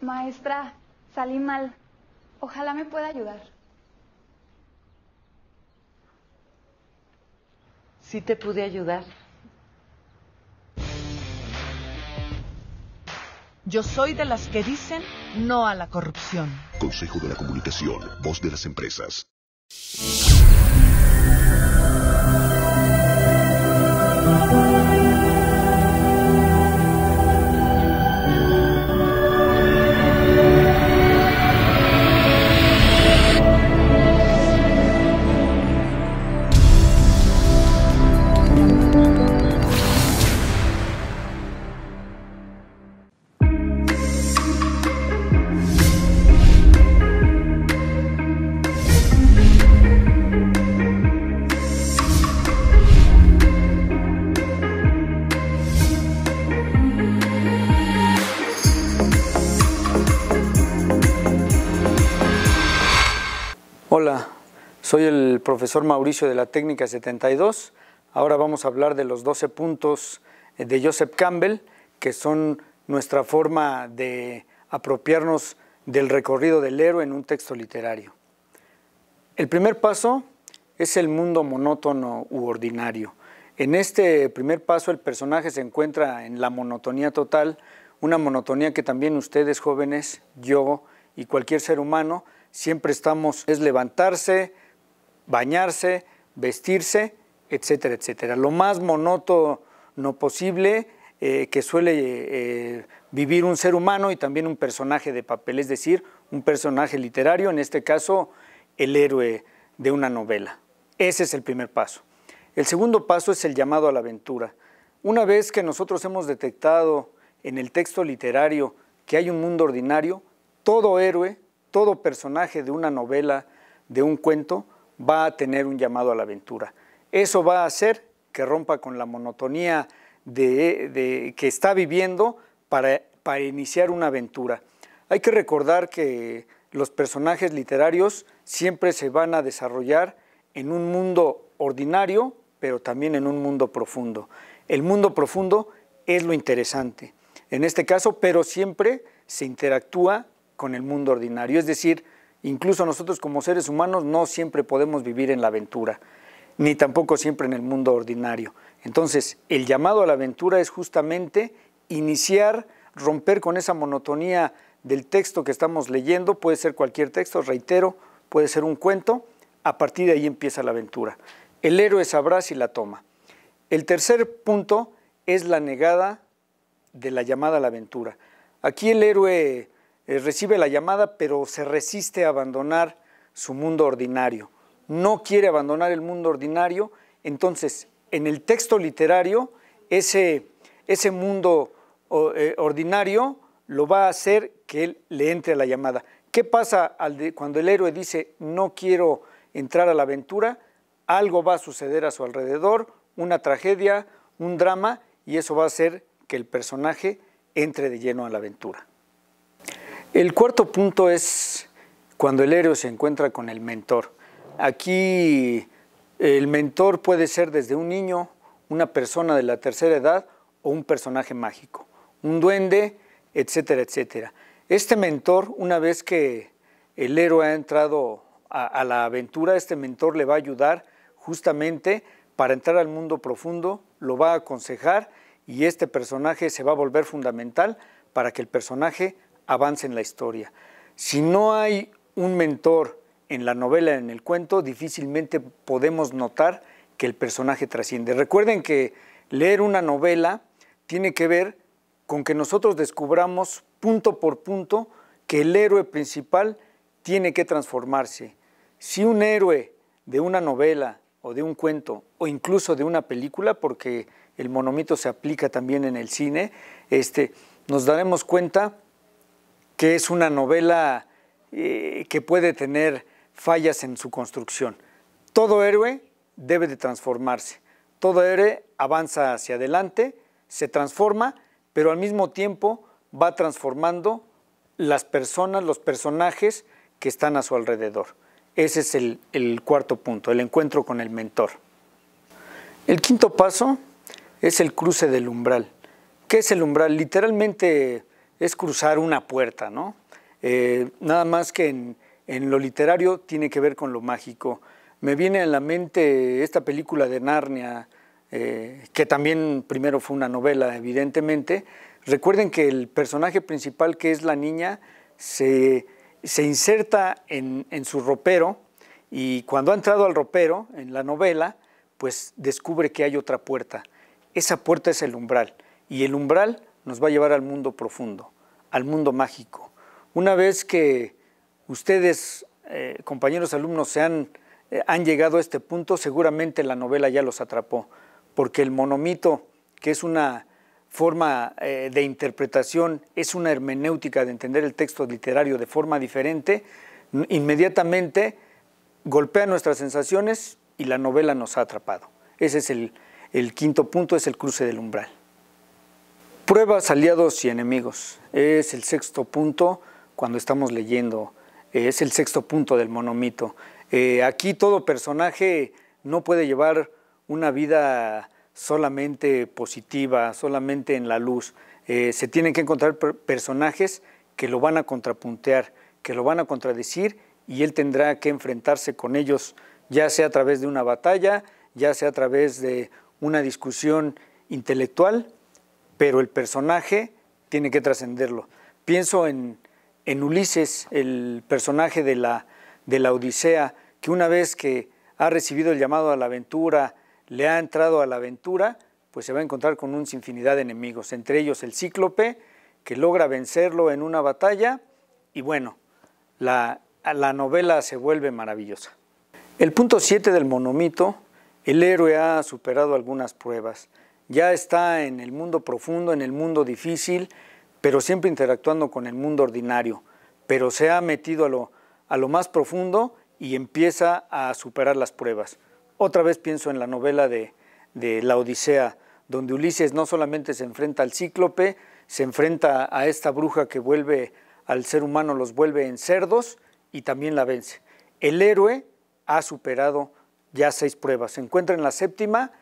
Maestra, salí mal. Ojalá me pueda ayudar. Sí te pude ayudar. Yo soy de las que dicen no a la corrupción. Consejo de la Comunicación, voz de las empresas. Soy el profesor Mauricio de la Técnica 72. Ahora vamos a hablar de los 12 puntos de Joseph Campbell, que son nuestra forma de apropiarnos del recorrido del héroe en un texto literario. El primer paso es el mundo monótono u ordinario. En este primer paso el personaje se encuentra en la monotonía total, una monotonía que también ustedes jóvenes, yo y cualquier ser humano siempre estamos, es levantarse, bañarse, vestirse, etcétera, etcétera. Lo más monótono posible eh, que suele eh, vivir un ser humano y también un personaje de papel, es decir, un personaje literario, en este caso el héroe de una novela. Ese es el primer paso. El segundo paso es el llamado a la aventura. Una vez que nosotros hemos detectado en el texto literario que hay un mundo ordinario, todo héroe, todo personaje de una novela, de un cuento, va a tener un llamado a la aventura. Eso va a hacer que rompa con la monotonía de, que está viviendo para, para iniciar una aventura. Hay que recordar que los personajes literarios siempre se van a desarrollar en un mundo ordinario, pero también en un mundo profundo. El mundo profundo es lo interesante en este caso, pero siempre se interactúa con el mundo ordinario, es decir, Incluso nosotros como seres humanos no siempre podemos vivir en la aventura, ni tampoco siempre en el mundo ordinario. Entonces, el llamado a la aventura es justamente iniciar, romper con esa monotonía del texto que estamos leyendo, puede ser cualquier texto, reitero, puede ser un cuento, a partir de ahí empieza la aventura. El héroe sabrá si la toma. El tercer punto es la negada de la llamada a la aventura. Aquí el héroe eh, recibe la llamada, pero se resiste a abandonar su mundo ordinario. No quiere abandonar el mundo ordinario, entonces en el texto literario ese, ese mundo eh, ordinario lo va a hacer que él le entre a la llamada. ¿Qué pasa cuando el héroe dice no quiero entrar a la aventura? Algo va a suceder a su alrededor, una tragedia, un drama, y eso va a hacer que el personaje entre de lleno a la aventura. El cuarto punto es cuando el héroe se encuentra con el mentor. Aquí el mentor puede ser desde un niño, una persona de la tercera edad o un personaje mágico, un duende, etcétera, etcétera. Este mentor, una vez que el héroe ha entrado a, la aventura, este mentor le va a ayudar justamente para entrar al mundo profundo, lo va a aconsejar y este personaje se va a volver fundamental para que el personaje avance en la historia. Si no hay un mentor en la novela, en el cuento, difícilmente podemos notar que el personaje trasciende. Recuerden que leer una novela tiene que ver con que nosotros descubramos punto por punto que el héroe principal tiene que transformarse. Si un héroe de una novela o de un cuento o incluso de una película, porque el monomito se aplica también en el cine, este, nos daremos cuenta que es una novela eh, que puede tener fallas en su construcción. Todo héroe debe de transformarse, todo héroe avanza hacia adelante, se transforma, pero al mismo tiempo va transformando las personas, los personajes que están a su alrededor. Ese es el, el cuarto punto, el encuentro con el mentor. El quinto paso es el cruce del umbral. ¿Qué es el umbral? Literalmente es cruzar una puerta, ¿no? Eh, nada más que en, lo literario tiene que ver con lo mágico. Me viene a la mente esta película de Narnia, eh, que también primero fue una novela, evidentemente. Recuerden que el personaje principal, que es la niña, se, inserta en su ropero y cuando ha entrado al ropero, en la novela, pues descubre que hay otra puerta. Esa puerta es el umbral y el umbral nos va a llevar al mundo profundo, al mundo mágico. Una vez que ustedes, eh, compañeros alumnos, se eh, han, llegado a este punto, seguramente la novela ya los atrapó, porque el monomito, que es una forma eh, de interpretación, es una hermenéutica de entender el texto literario de forma diferente, inmediatamente golpea nuestras sensaciones y la novela nos ha atrapado. Ese es el quinto punto, es el cruce del umbral. Pruebas, aliados y enemigos. Es el sexto punto cuando estamos leyendo. Es el sexto punto del monomito. Eh, aquí todo personaje no puede llevar una vida solamente positiva, solamente en la luz. Eh, se tienen que encontrar personajes que lo van a contrapuntear, que lo van a contradecir y él tendrá que enfrentarse con ellos, ya sea a través de una batalla, ya sea a través de una discusión intelectual pero el personaje tiene que trascenderlo. Pienso en, Ulises, el personaje de la, de la Odisea, que una vez que ha recibido el llamado a la aventura, le ha entrado a la aventura, pues se va a encontrar con una infinidad de enemigos, entre ellos el cíclope, que logra vencerlo en una batalla, y bueno, la, la novela se vuelve maravillosa. El punto 7 del monomito, el héroe ha superado algunas pruebas, ya está en el mundo profundo, en el mundo difícil, pero siempre interactuando con el mundo ordinario, pero se ha metido a lo, más profundo y empieza a superar las pruebas. Otra vez pienso en la novela de, de La Odisea, donde Ulises no solamente se enfrenta al cíclope, se enfrenta a esta bruja que vuelve al ser humano, los vuelve en cerdos y también la vence. El héroe ha superado ya seis pruebas, se encuentra en la séptima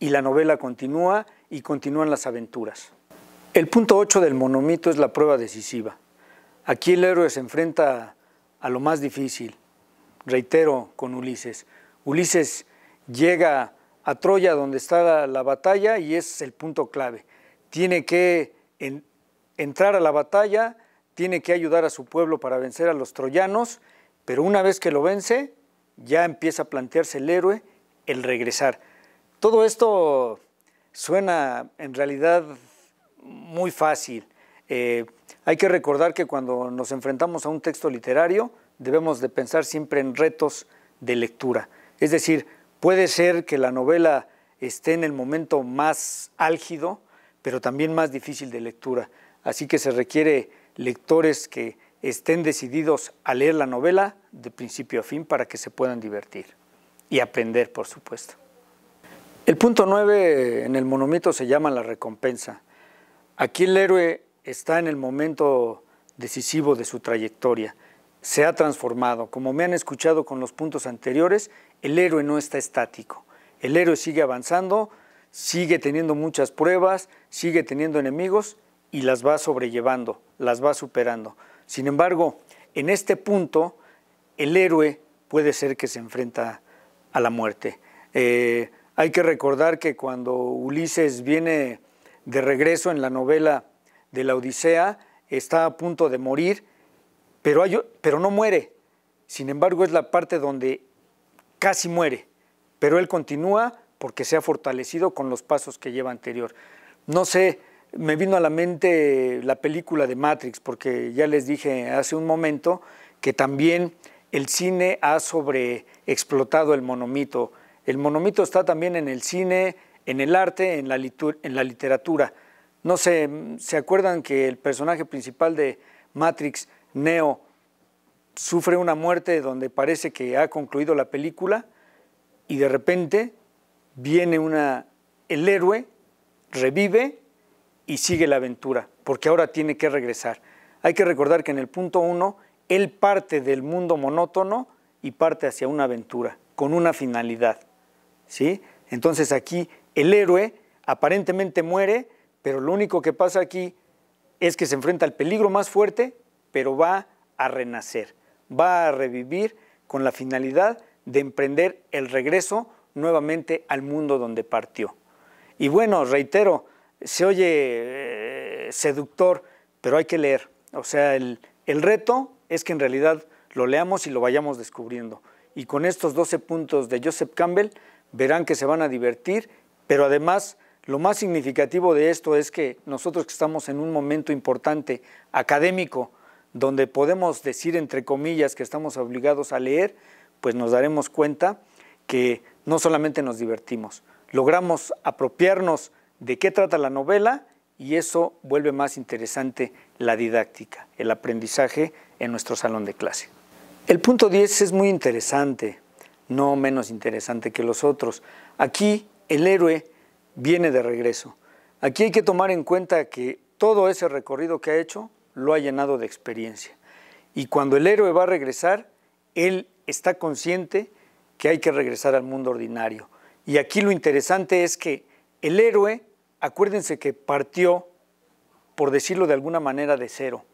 y la novela continúa y continúan las aventuras. El punto 8 del monomito es la prueba decisiva. Aquí el héroe se enfrenta a lo más difícil, reitero, con Ulises. Ulises llega a Troya donde está la, batalla y es el punto clave. Tiene que entrar a la batalla, tiene que ayudar a su pueblo para vencer a los troyanos, pero una vez que lo vence, ya empieza a plantearse el héroe el regresar. Todo esto suena en realidad muy fácil. Eh, hay que recordar que cuando nos enfrentamos a un texto literario debemos de pensar siempre en retos de lectura. Es decir, puede ser que la novela esté en el momento más álgido, pero también más difícil de lectura. Así que se requiere lectores que estén decididos a leer la novela de principio a fin para que se puedan divertir y aprender, por supuesto. El punto 9 en el monumento se llama la recompensa. Aquí el héroe está en el momento decisivo de su trayectoria. Se ha transformado. Como me han escuchado con los puntos anteriores, el héroe no está estático. El héroe sigue avanzando, sigue teniendo muchas pruebas, sigue teniendo enemigos y las va sobrellevando, las va superando. Sin embargo, en este punto, el héroe puede ser que se enfrenta a la muerte. Eh, hay que recordar que cuando Ulises viene de regreso en la novela de la Odisea, está a punto de morir, pero, pero no muere. Sin embargo, es la parte donde casi muere, pero él continúa porque se ha fortalecido con los pasos que lleva anterior. No sé, me vino a la mente la película de Matrix, porque ya les dije hace un momento que también el cine ha sobreexplotado el monomito. El monomito está también en el cine, en el arte, en la, en la literatura. No sé, ¿se acuerdan que el personaje principal de Matrix, Neo, sufre una muerte donde parece que ha concluido la película y de repente viene una, el héroe revive y sigue la aventura, porque ahora tiene que regresar. Hay que recordar que en el punto uno, él parte del mundo monótono y parte hacia una aventura, con una finalidad. Entonces aquí el héroe aparentemente muere, pero lo único que pasa aquí es que se enfrenta al peligro más fuerte, pero va a renacer, va a revivir con la finalidad de emprender el regreso nuevamente al mundo donde partió. Y bueno, reitero, se oye eh, seductor, pero hay que leer. O sea, el, el reto es que en realidad lo leamos y lo vayamos descubriendo. Y con estos 12 puntos de Joseph Campbell, verán que se van a divertir, pero además lo más significativo de esto es que nosotros que estamos en un momento importante académico, donde podemos decir entre comillas que estamos obligados a leer, pues nos daremos cuenta que no solamente nos divertimos, logramos apropiarnos de qué trata la novela y eso vuelve más interesante la didáctica, el aprendizaje en nuestro salón de clase. El punto 10 es muy interesante no menos interesante que los otros. Aquí el héroe viene de regreso. Aquí hay que tomar en cuenta que todo ese recorrido que ha hecho lo ha llenado de experiencia. Y cuando el héroe va a regresar, él está consciente que hay que regresar al mundo ordinario. Y aquí lo interesante es que el héroe, acuérdense que partió, por decirlo de alguna manera, de cero.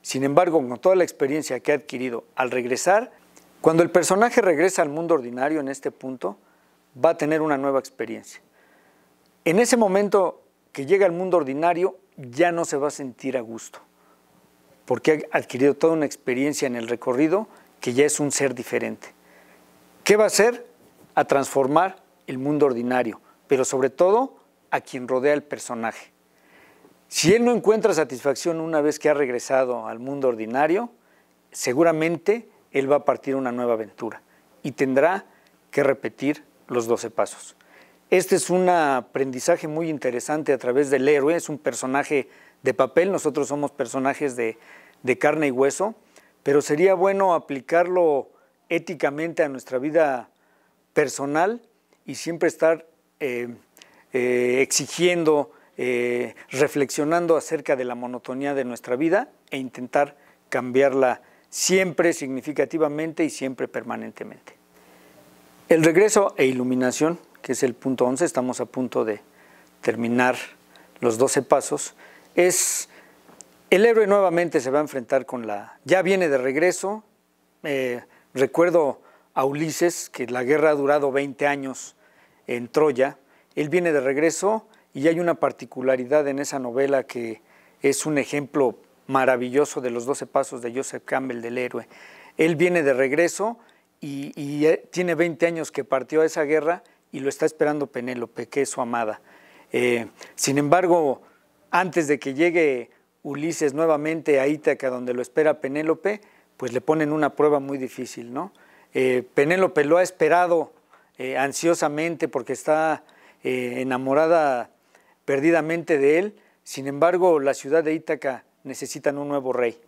Sin embargo, con toda la experiencia que ha adquirido al regresar, cuando el personaje regresa al mundo ordinario en este punto, va a tener una nueva experiencia. En ese momento que llega al mundo ordinario, ya no se va a sentir a gusto, porque ha adquirido toda una experiencia en el recorrido que ya es un ser diferente. ¿Qué va a hacer? A transformar el mundo ordinario, pero sobre todo a quien rodea el personaje. Si él no encuentra satisfacción una vez que ha regresado al mundo ordinario, seguramente él va a partir una nueva aventura y tendrá que repetir los 12 pasos. Este es un aprendizaje muy interesante a través del héroe, es un personaje de papel, nosotros somos personajes de, de carne y hueso, pero sería bueno aplicarlo éticamente a nuestra vida personal y siempre estar eh, eh, exigiendo, eh, reflexionando acerca de la monotonía de nuestra vida e intentar cambiarla siempre significativamente y siempre permanentemente. El regreso e iluminación, que es el punto 11, estamos a punto de terminar los 12 pasos, es el héroe nuevamente se va a enfrentar con la... Ya viene de regreso, eh, recuerdo a Ulises, que la guerra ha durado 20 años en Troya, él viene de regreso y hay una particularidad en esa novela que es un ejemplo maravilloso de los 12 pasos de Joseph Campbell del héroe. Él viene de regreso y, eh, tiene 20 años que partió a esa guerra y lo está esperando Penélope, que es su amada. Eh, sin embargo, antes de que llegue Ulises nuevamente a Ítaca, donde lo espera Penélope, pues le ponen una prueba muy difícil, ¿no? Eh, Penélope lo ha esperado ansiosamente porque está enamorada perdidamente de él, sin embargo, la ciudad de Ítaca necesitan un nuevo rey.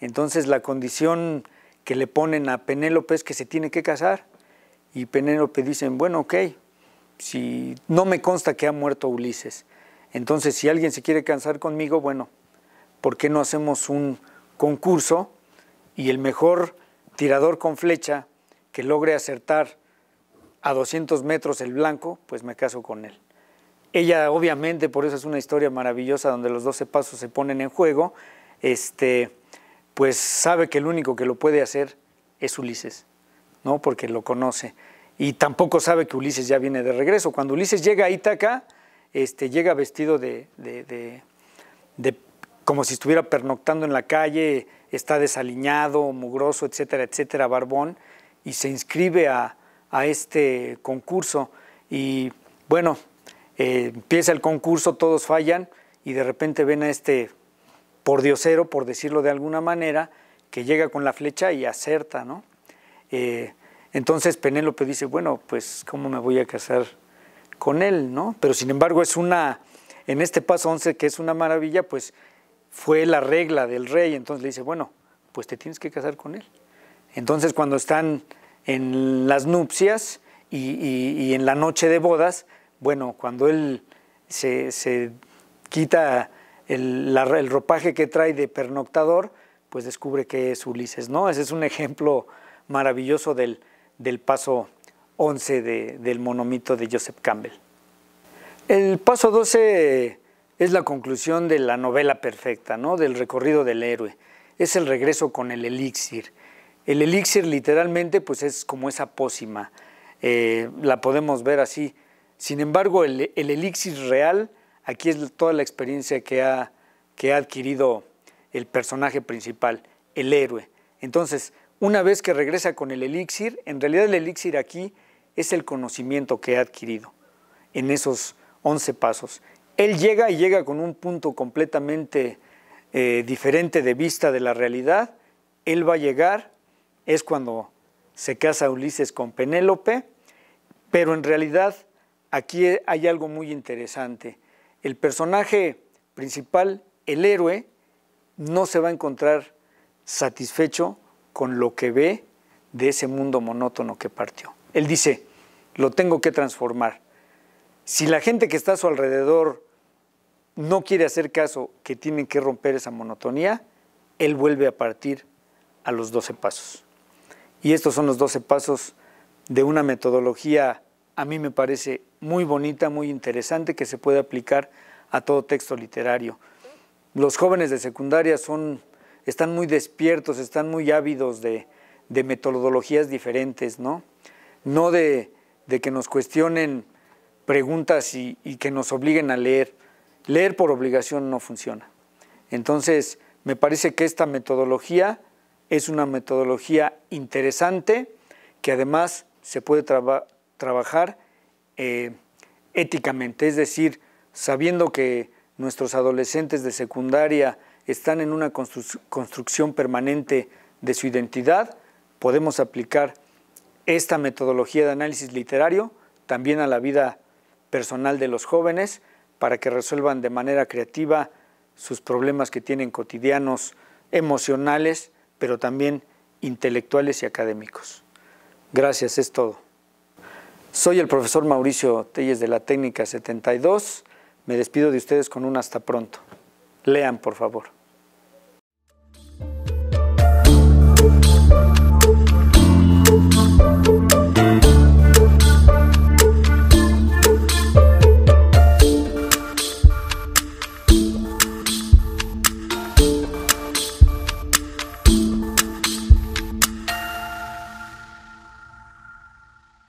Entonces la condición que le ponen a Penélope es que se tiene que casar y Penélope dicen, bueno, ok, si no me consta que ha muerto Ulises, entonces si alguien se quiere casar conmigo, bueno, ¿por qué no hacemos un concurso y el mejor tirador con flecha que logre acertar a 200 metros el blanco, pues me caso con él? Ella obviamente, por eso es una historia maravillosa donde los 12 pasos se ponen en juego, este, pues sabe que el único que lo puede hacer es Ulises, ¿no? Porque lo conoce. Y tampoco sabe que Ulises ya viene de regreso. Cuando Ulises llega a Ítaca, este, llega vestido de, como si estuviera pernoctando en la calle, está desaliñado, mugroso, etcétera, etcétera, barbón, y se inscribe a, a este concurso. Y bueno, eh, empieza el concurso, todos fallan y de repente ven a este pordiosero, por decirlo de alguna manera, que llega con la flecha y acerta, ¿no? Eh, entonces Penélope dice, bueno, pues ¿cómo me voy a casar con él, no? Pero sin embargo es una, en este paso 11 que es una maravilla, pues fue la regla del rey, entonces le dice, bueno, pues te tienes que casar con él. Entonces cuando están en las nupcias y en la noche de bodas, bueno, cuando él se, quita el, ropaje que trae de pernoctador, pues descubre que es Ulises, ¿no? Ese es un ejemplo maravilloso del, paso 11 del monomito de Joseph Campbell. El paso 12 es la conclusión de la novela perfecta, ¿no? Del recorrido del héroe. Es el regreso con el elixir. El elixir literalmente pues es como esa pócima. Eh, la podemos ver así sin embargo, el, elixir real, aquí es toda la experiencia que ha, adquirido el personaje principal, el héroe. Entonces, una vez que regresa con el elixir, en realidad el elixir aquí es el conocimiento que ha adquirido en esos 11 pasos. Él llega y llega con un punto completamente eh, diferente de vista de la realidad. Él va a llegar, es cuando se casa Ulises con Penélope, pero en realidad aquí hay algo muy interesante. El personaje principal, el héroe, no se va a encontrar satisfecho con lo que ve de ese mundo monótono que partió. Él dice, lo tengo que transformar. Si la gente que está a su alrededor no quiere hacer caso que tienen que romper esa monotonía, él vuelve a partir a los 12 pasos. Y estos son los 12 pasos de una metodología a mí me parece muy bonita, muy interesante, que se puede aplicar a todo texto literario. Los jóvenes de secundaria son, están muy despiertos, están muy ávidos de, metodologías diferentes, ¿no? No de, que nos cuestionen preguntas y, que nos obliguen a leer. Leer por obligación no funciona. Entonces, me parece que esta metodología es una metodología interesante que además se puede trabajar trabajar eh, éticamente, es decir, sabiendo que nuestros adolescentes de secundaria están en una construcción permanente de su identidad, podemos aplicar esta metodología de análisis literario también a la vida personal de los jóvenes para que resuelvan de manera creativa sus problemas que tienen cotidianos, emocionales, pero también intelectuales y académicos. Gracias, es todo. Soy el profesor Mauricio Telles de la Técnica 72. Me despido de ustedes con un hasta pronto. Lean, por favor.